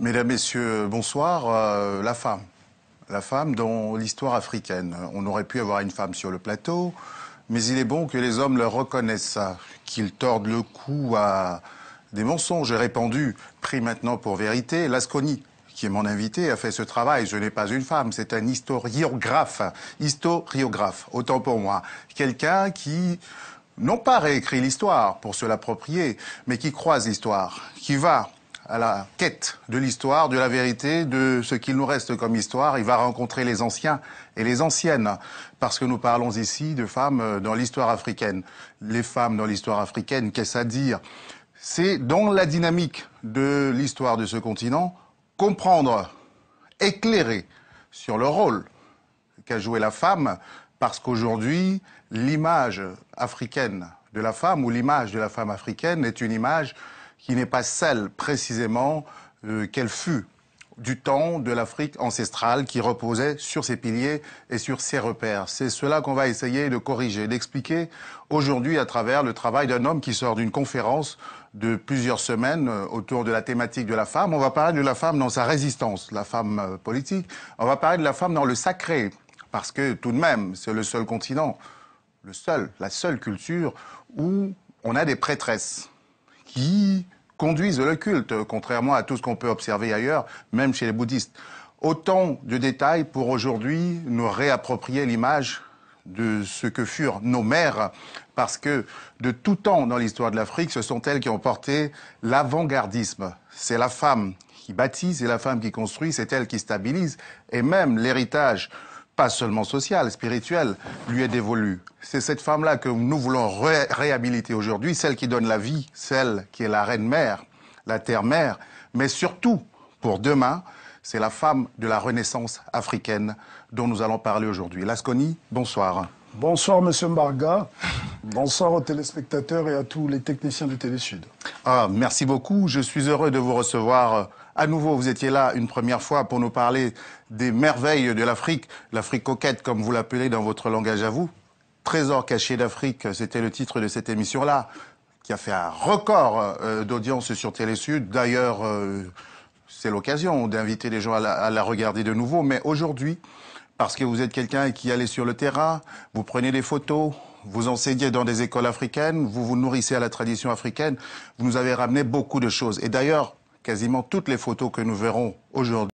Mesdames, Messieurs, bonsoir. Euh, la femme. La femme dans l'histoire africaine. On aurait pu avoir une femme sur le plateau, mais il est bon que les hommes le reconnaissent hein, qu'ils tordent le cou à des mensonges répandus, pris maintenant pour vérité. Lasconi, qui est mon invité, a fait ce travail. Je n'ai pas une femme, c'est un historiographe. Historiographe, autant pour moi. Quelqu'un qui non pas réécrit l'histoire pour se l'approprier, mais qui croise l'histoire, qui va à la quête de l'histoire, de la vérité, de ce qu'il nous reste comme histoire. Il va rencontrer les anciens et les anciennes, parce que nous parlons ici de femmes euh, dans l'histoire africaine. Les femmes dans l'histoire africaine, qu'est-ce à dire C'est dans la dynamique de l'histoire de ce continent, comprendre, éclairer sur le rôle qu'a joué la femme, parce qu'aujourd'hui, l'image africaine de la femme ou l'image de la femme africaine est une image qui n'est pas celle précisément euh, qu'elle fut du temps de l'Afrique ancestrale qui reposait sur ses piliers et sur ses repères. C'est cela qu'on va essayer de corriger, d'expliquer aujourd'hui à travers le travail d'un homme qui sort d'une conférence de plusieurs semaines euh, autour de la thématique de la femme. On va parler de la femme dans sa résistance, la femme euh, politique. On va parler de la femme dans le sacré, parce que tout de même, c'est le seul continent, le seul, la seule culture où on a des prêtresses qui conduisent le culte, contrairement à tout ce qu'on peut observer ailleurs, même chez les bouddhistes. Autant de détails pour aujourd'hui nous réapproprier l'image de ce que furent nos mères, parce que de tout temps dans l'histoire de l'Afrique, ce sont elles qui ont porté l'avant-gardisme. C'est la femme qui bâtit, c'est la femme qui construit, c'est elle qui stabilise, et même l'héritage pas seulement sociale, spirituelle, lui est dévolue. C'est cette femme-là que nous voulons réhabiliter aujourd'hui, celle qui donne la vie, celle qui est la reine-mère, la terre-mère, mais surtout, pour demain, c'est la femme de la Renaissance africaine dont nous allons parler aujourd'hui. Lasconi, bonsoir. Bonsoir, Monsieur Marga, Bonsoir aux téléspectateurs et à tous les techniciens du Télésud. Ah, merci beaucoup. Je suis heureux de vous recevoir euh, à nouveau, vous étiez là une première fois pour nous parler des merveilles de l'Afrique, l'Afrique coquette, comme vous l'appelez dans votre langage à vous. Trésor caché d'Afrique, c'était le titre de cette émission-là, qui a fait un record euh, d'audience sur Télé Télésud. D'ailleurs, euh, c'est l'occasion d'inviter les gens à la, à la regarder de nouveau. Mais aujourd'hui, parce que vous êtes quelqu'un qui allait sur le terrain, vous prenez des photos, vous enseignez dans des écoles africaines, vous vous nourrissez à la tradition africaine, vous nous avez ramené beaucoup de choses. Et d'ailleurs, quasiment toutes les photos que nous verrons aujourd'hui.